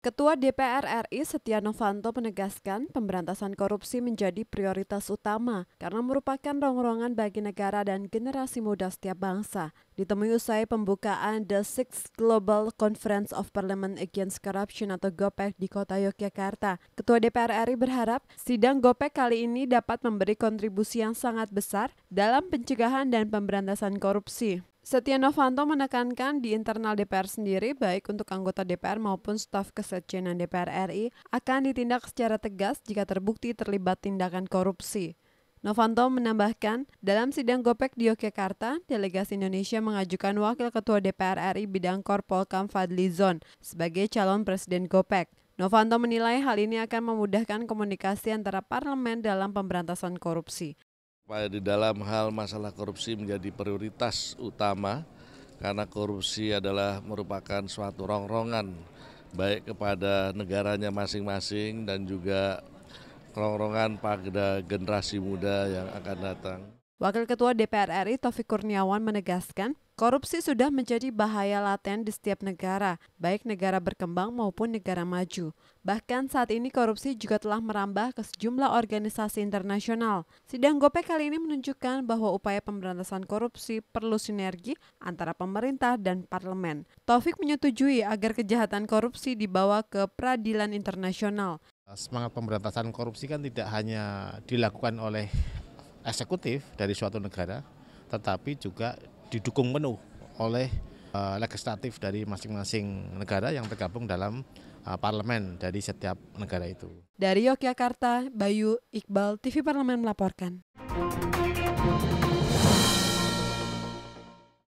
Ketua DPR RI Setia Novanto menegaskan pemberantasan korupsi menjadi prioritas utama karena merupakan rongrongan bagi negara dan generasi muda setiap bangsa. Ditemui usai pembukaan The Sixth Global Conference of Parliament Against Corruption atau GOPEC di kota Yogyakarta, Ketua DPR RI berharap sidang GOPEC kali ini dapat memberi kontribusi yang sangat besar dalam pencegahan dan pemberantasan korupsi. Setia Novanto menekankan di internal DPR sendiri, baik untuk anggota DPR maupun staf kesejenan DPR RI, akan ditindak secara tegas jika terbukti terlibat tindakan korupsi. Novanto menambahkan, dalam sidang Gopek di Yogyakarta, delegasi Indonesia mengajukan Wakil Ketua DPR RI bidang Korpolkam Fadli Zon sebagai calon Presiden Gopek. Novanto menilai hal ini akan memudahkan komunikasi antara parlemen dalam pemberantasan korupsi. Di dalam hal masalah korupsi menjadi prioritas utama karena korupsi adalah merupakan suatu rongrongan baik kepada negaranya masing-masing dan juga rongrongan pada generasi muda yang akan datang. Wakil Ketua DPR RI Taufik Kurniawan menegaskan, Korupsi sudah menjadi bahaya laten di setiap negara, baik negara berkembang maupun negara maju. Bahkan saat ini korupsi juga telah merambah ke sejumlah organisasi internasional. Sidang GOPEK kali ini menunjukkan bahwa upaya pemberantasan korupsi perlu sinergi antara pemerintah dan parlemen. Taufik menyetujui agar kejahatan korupsi dibawa ke peradilan internasional. Semangat pemberantasan korupsi kan tidak hanya dilakukan oleh eksekutif dari suatu negara, tetapi juga didukung penuh oleh uh, legislatif dari masing-masing negara yang tergabung dalam uh, parlemen dari setiap negara itu. Dari Yogyakarta, Bayu Iqbal, TV Parlemen melaporkan.